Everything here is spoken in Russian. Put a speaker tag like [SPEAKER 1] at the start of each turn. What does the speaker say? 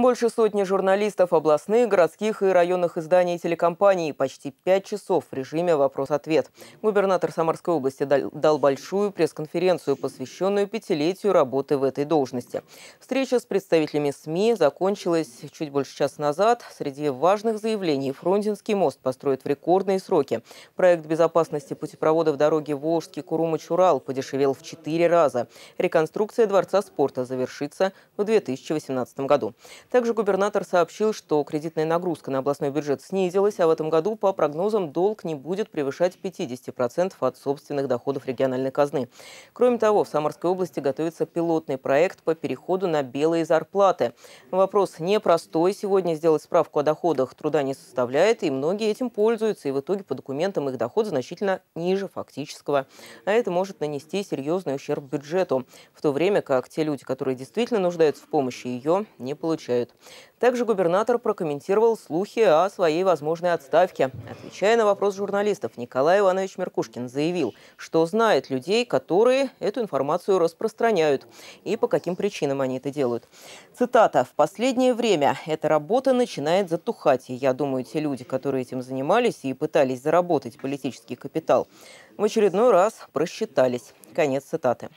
[SPEAKER 1] Больше сотни журналистов областных, городских и районных изданий и телекомпаний. Почти пять часов в режиме «Вопрос-ответ». Губернатор Самарской области дал большую пресс-конференцию, посвященную пятилетию работы в этой должности. Встреча с представителями СМИ закончилась чуть больше часа назад. Среди важных заявлений Фрунзенский мост построят в рекордные сроки. Проект безопасности путепроводов дороги Волжский Курума-Чурал подешевел в четыре раза. Реконструкция Дворца спорта завершится в 2018 году. Также губернатор сообщил, что кредитная нагрузка на областной бюджет снизилась, а в этом году, по прогнозам, долг не будет превышать 50% от собственных доходов региональной казны. Кроме того, в Самарской области готовится пилотный проект по переходу на белые зарплаты. Вопрос непростой. Сегодня сделать справку о доходах труда не составляет, и многие этим пользуются, и в итоге по документам их доход значительно ниже фактического. А это может нанести серьезный ущерб бюджету, в то время как те люди, которые действительно нуждаются в помощи, ее не получают отвечают. Также губернатор прокомментировал слухи о своей возможной отставке. Отвечая на вопрос журналистов, Николай Иванович Меркушкин заявил, что знает людей, которые эту информацию распространяют и по каким причинам они это делают. Цитата. «В последнее время эта работа начинает затухать, и я думаю, те люди, которые этим занимались и пытались заработать политический капитал, в очередной раз просчитались». Конец цитаты.